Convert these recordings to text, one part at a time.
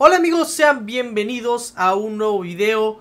Hola amigos, sean bienvenidos a un nuevo video.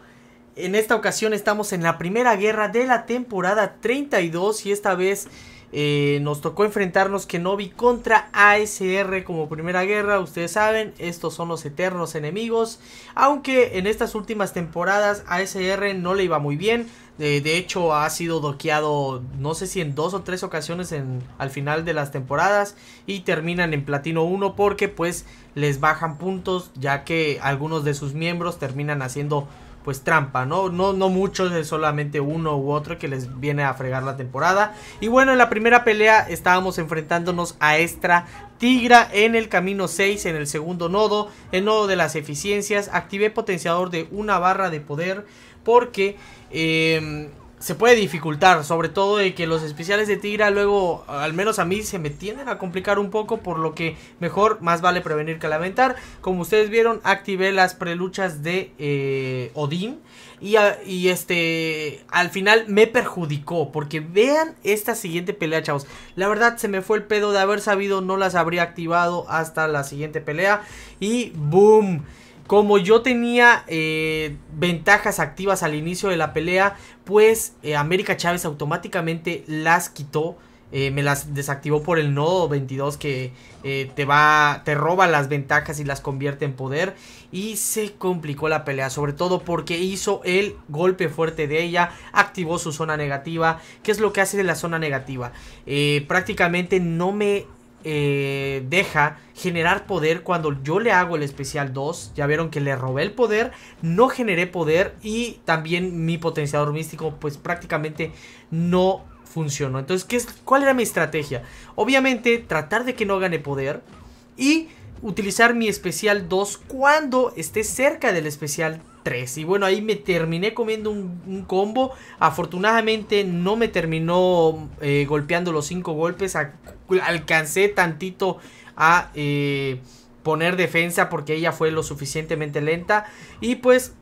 En esta ocasión estamos en la primera guerra de la temporada 32 y esta vez eh, nos tocó enfrentarnos Kenobi contra ASR como primera guerra. Ustedes saben, estos son los eternos enemigos. Aunque en estas últimas temporadas ASR no le iba muy bien. Eh, de hecho, ha sido doqueado no sé si en dos o tres ocasiones en, al final de las temporadas. Y terminan en platino 1 porque pues les bajan puntos ya que algunos de sus miembros terminan haciendo pues trampa, ¿no? No, no muchos, es solamente uno u otro que les viene a fregar la temporada. Y bueno, en la primera pelea estábamos enfrentándonos a Extra Tigra en el camino 6, en el segundo nodo, el nodo de las eficiencias. Activé potenciador de una barra de poder porque... Eh, se puede dificultar, sobre todo de que los especiales de Tigra luego, al menos a mí, se me tienden a complicar un poco, por lo que mejor más vale prevenir que lamentar. Como ustedes vieron, activé las preluchas de eh, Odín y, este, al final me perjudicó, porque vean esta siguiente pelea, chavos. La verdad se me fue el pedo de haber sabido, no las habría activado hasta la siguiente pelea y boom como yo tenía eh, ventajas activas al inicio de la pelea, pues América Chávez automáticamente las quitó. Eh, me las desactivó por el nodo 22 que eh, te va te roba las ventajas y las convierte en poder y se complicó la pelea sobre todo porque hizo el golpe fuerte de ella activó su zona negativa qué es lo que hace de la zona negativa prácticamente no me eh, deja generar poder cuando yo le hago el especial 2. Ya vieron que le robé el poder, no generé poder y también mi potenciador místico pues prácticamente no funcionó. Entonces, ¿qué es, ¿cuál era mi estrategia? Obviamente tratar de que no gane poder y utilizar mi especial 2 cuando esté cerca del especial y bueno, ahí me terminé comiendo un, combo. Afortunadamente no me terminó eh, golpeando los 5 golpes. alcancé tantito a eh, poner defensa porque ella fue lo suficientemente lenta. Y pues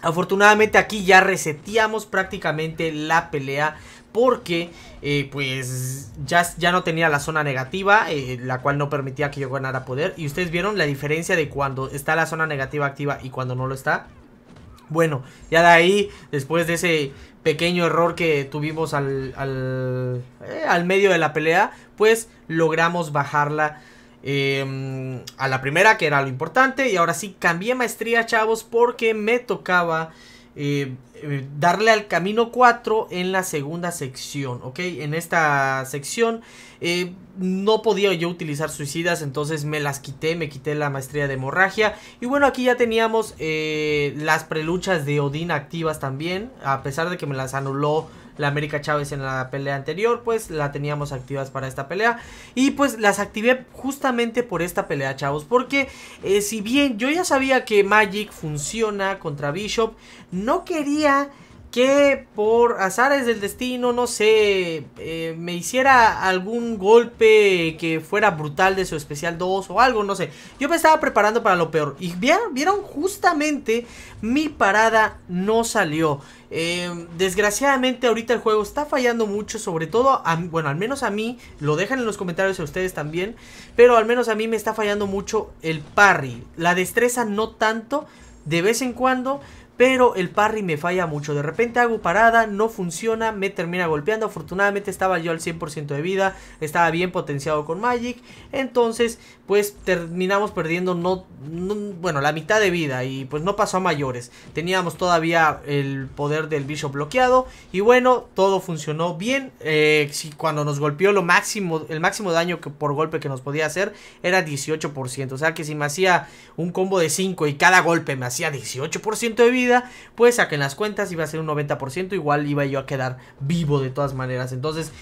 afortunadamente aquí ya resetíamos prácticamente la pelea porque eh, pues ya, ya, no tenía la zona negativa, la cual no permitía que yo ganara poder. Y ustedes vieron la diferencia de cuando está la zona negativa activa y cuando no lo está. Bueno, ya de ahí, después de ese pequeño error que tuvimos al, eh, medio de la pelea, pues logramos bajarla em, a la primera, que era lo importante. Y ahora sí, cambié maestría, chavos, porque me tocaba eh, eh, darle al camino 4 en la segunda sección, ¿ok? En esta sección eh, no podía yo utilizar suicidas, entonces me las quité, me quité la maestría de hemorragia. Y bueno, aquí ya teníamos las preluchas de Odín activas también, a pesar de que me las anuló la América Chávez en la pelea anterior, pues la teníamos activas para esta pelea. Y pues las activé justamente por esta pelea, chavos. Porque eh, si bien yo ya sabía que Magic funciona contra Bishop, no quería que por azares del destino, no sé, eh, me hiciera algún golpe que fuera brutal de su especial 2 o algo, no sé. Yo me estaba preparando para lo peor. Y vieron, ¿Vieron? justamente mi parada no salió. Eh, desgraciadamente ahorita el juego está fallando mucho, sobre todo, a, bueno, al menos a mí, lo dejan en los comentarios a ustedes también, pero al menos a mí me está fallando mucho el parry. La destreza no tanto, de vez en cuando, pero el parry me falla mucho. De repente hago parada, no funciona, me termina golpeando. Afortunadamente estaba yo al 100% de vida, estaba bien potenciado con Magic. Entonces, pues terminamos perdiendo, no, bueno, la mitad de vida y pues no pasó a mayores. Teníamos todavía el poder del Bishop bloqueado y bueno, todo funcionó bien. Eh, si cuando nos golpeó lo máximo, el máximo daño que por golpe que nos podía hacer era 18%. O sea que si me hacía un combo de 5 y cada golpe me hacía 18% de vida pues pues en las cuentas, iba a ser un 90%, igual iba yo a quedar vivo de todas maneras. Entonces,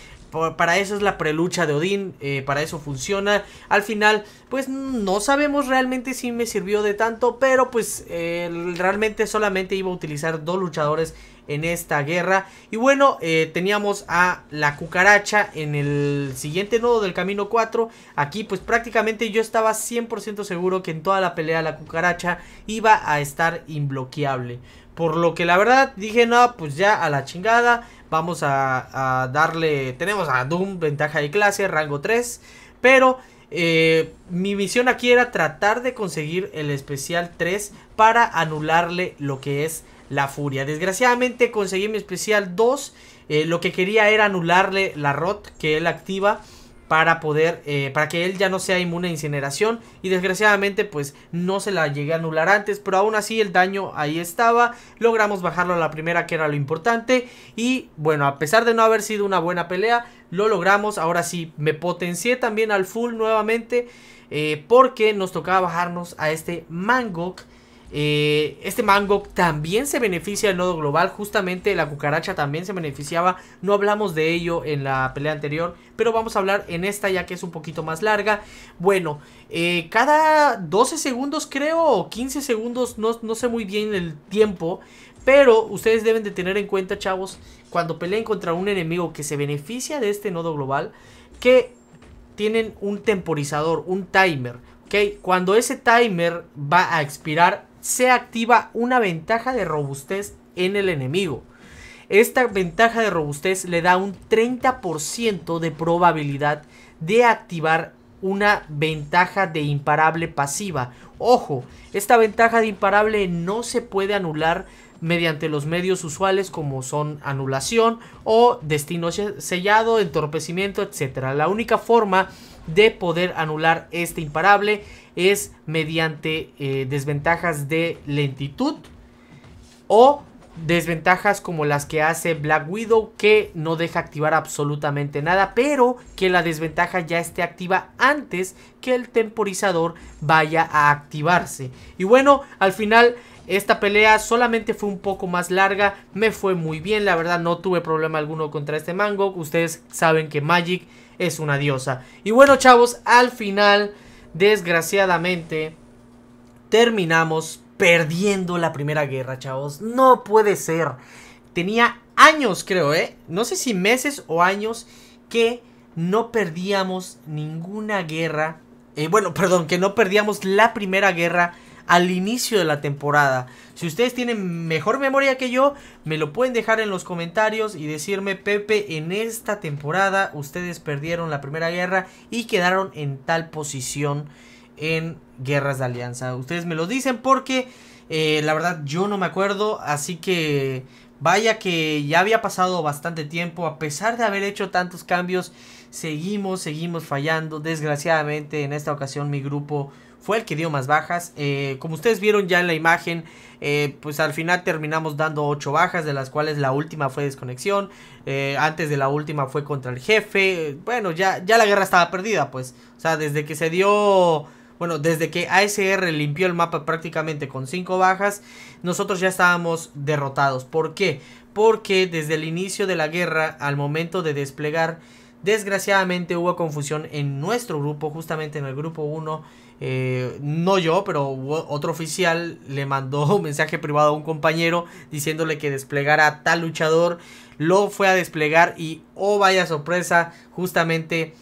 para eso es la prelucha de Odín, eh, para eso funciona. Al final, pues no sabemos realmente si me sirvió de tanto, pero pues eh, realmente solamente iba a utilizar dos luchadores en esta guerra. Y bueno, eh, teníamos a la cucaracha en el siguiente nodo del camino 4. Aquí pues prácticamente yo estaba 100% seguro que en toda la pelea la cucaracha iba a estar imbloqueable. Por lo que la verdad dije, no, pues ya a la chingada. Vamos a, a darle... Tenemos a Doom, ventaja de clase, rango 3. Pero eh, mi misión aquí era tratar de conseguir el especial 3 para anularle lo que es la furia. Desgraciadamente conseguí mi especial 2. Eh, lo que quería era anularle la rot que él activa para poder, eh, para que él ya no sea inmune a incineración y desgraciadamente pues no se la llegué a anular antes, pero aún así el daño ahí estaba, logramos bajarlo a la primera que era lo importante y bueno, a pesar de no haber sido una buena pelea, lo logramos, ahora sí, me potencié también al full nuevamente eh, porque nos tocaba bajarnos a este Mangok. Eh, este Mangok también se beneficia del nodo global, justamente la cucaracha también se beneficiaba, no hablamos de ello en la pelea anterior, pero vamos a hablar en esta ya que es un poquito más larga. Bueno, eh, cada 12 segundos creo o 15 segundos, no, no sé muy bien el tiempo, pero ustedes deben de tener en cuenta, chavos, cuando peleen contra un enemigo que se beneficia de este nodo global, que tienen un temporizador, un timer. ¿okay? Cuando ese timer va a expirar, se activa una ventaja de robustez en el enemigo. Esta ventaja de robustez le da un 30% de probabilidad de activar una ventaja de imparable pasiva. Ojo, esta ventaja de imparable no se puede anular mediante los medios usuales como son anulación o destino sellado, entorpecimiento, etc. La única forma de poder anular este imparable es mediante eh, desventajas de lentitud o desventajas como las que hace Black Widow que no deja activar absolutamente nada, pero que la desventaja ya esté activa antes que el temporizador vaya a activarse. Y bueno, al final esta pelea solamente fue un poco más larga, me fue muy bien, la verdad no tuve problema alguno contra este mango. Ustedes saben que Magic es una diosa. Y bueno chavos, al final, desgraciadamente, terminamos perdiendo la primera guerra, chavos. No puede ser. Tenía años, creo, ¿eh? No sé si meses o años que no perdíamos ninguna guerra. Eh, bueno, perdón, que no perdíamos la primera guerra al inicio de la temporada. Si ustedes tienen mejor memoria que yo, me lo pueden dejar en los comentarios y decirme, Pepe, en esta temporada ustedes perdieron la primera guerra y quedaron en tal posición en guerras de alianza. Ustedes me lo dicen porque eh, la verdad yo no me acuerdo, así que vaya que ya había pasado bastante tiempo, a pesar de haber hecho tantos cambios, seguimos, seguimos fallando. Desgraciadamente en esta ocasión mi grupo fue el que dio más bajas. Eh, como ustedes vieron ya en la imagen, eh, pues al final terminamos dando 8 bajas, de las cuales la última fue desconexión. Eh, antes de la última fue contra el jefe. Bueno, ya, ya la guerra estaba perdida, pues. O sea, desde que se dio... Bueno, desde que ASR limpió el mapa prácticamente con 5 bajas, nosotros ya estábamos derrotados. ¿Por qué? Porque desde el inicio de la guerra, al momento de desplegar, desgraciadamente hubo confusión en nuestro grupo, justamente en el grupo 1 eh, no yo, pero otro oficial le mandó un mensaje privado a un compañero diciéndole que desplegara a tal luchador. Lo fue a desplegar y, oh vaya sorpresa, justamente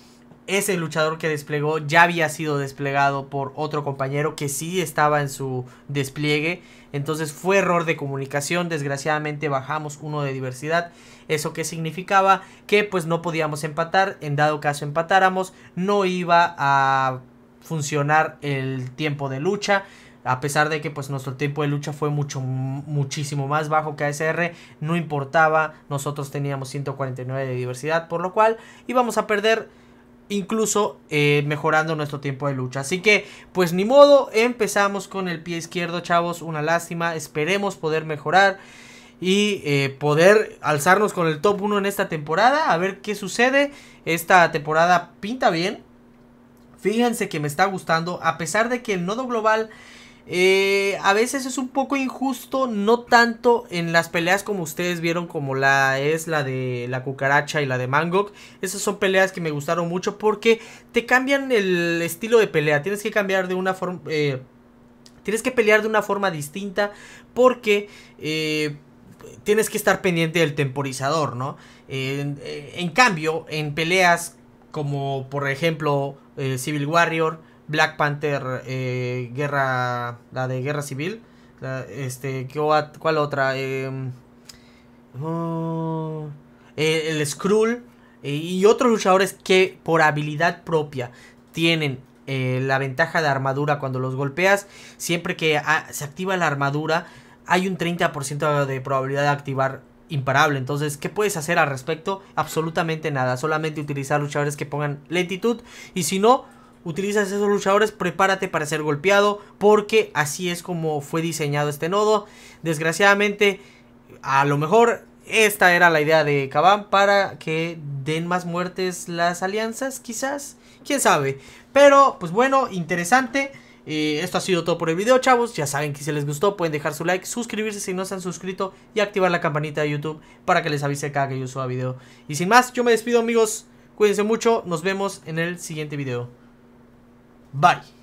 ese luchador que desplegó ya había sido desplegado por otro compañero que sí estaba en su despliegue. Entonces fue error de comunicación, desgraciadamente bajamos uno de diversidad. ¿Eso que significaba? Que pues no podíamos empatar, en dado caso empatáramos, no iba a funcionar el tiempo de lucha. A pesar de que pues nuestro tiempo de lucha fue mucho, muchísimo más bajo que ASR, no importaba, nosotros teníamos 149 de diversidad, por lo cual íbamos a perder incluso eh, mejorando nuestro tiempo de lucha. Así que, pues ni modo, empezamos con el pie izquierdo, chavos, una lástima, esperemos poder mejorar y eh, poder alzarnos con el top 1 en esta temporada, a ver qué sucede. Esta temporada pinta bien, Fíjense que me está gustando, a pesar de que el nodo global eh, a veces es un poco injusto, no tanto en las peleas como ustedes vieron, como la es la de la cucaracha y la de Mangok. Esas son peleas que me gustaron mucho porque te cambian el estilo de pelea. Tienes que cambiar de una forma. Eh, tienes que pelear de una forma distinta porque. Eh, tienes que estar pendiente del temporizador, ¿no? en cambio, en peleas como por ejemplo eh, Civil Warrior, Black Panther, eh, Guerra, la de Guerra Civil, este, ¿cuál otra? Em, oh, el Skrull eh, y otros luchadores que por habilidad propia tienen la ventaja de armadura cuando los golpeas. Siempre que ah, se activa la armadura, hay un 30% de probabilidad de activar imparable. Entonces, ¿qué puedes hacer al respecto? Absolutamente nada. Solamente utilizar luchadores que pongan lentitud. Y si no, utilizas esos luchadores, prepárate para ser golpeado. Porque así es como fue diseñado este nodo. Desgraciadamente, a lo mejor esta era la idea de Kaban para que den más muertes las alianzas, quizás. Quién sabe. Pero, pues bueno, interesante. Y eh, esto ha sido todo por el video, chavos. Ya saben que si les gustó pueden dejar su like, suscribirse si no se han suscrito y activar la campanita de YouTube para que les avise cada que yo suba video. Y sin más, yo me despido, amigos. Cuídense mucho. Nos vemos en el siguiente video. Bye.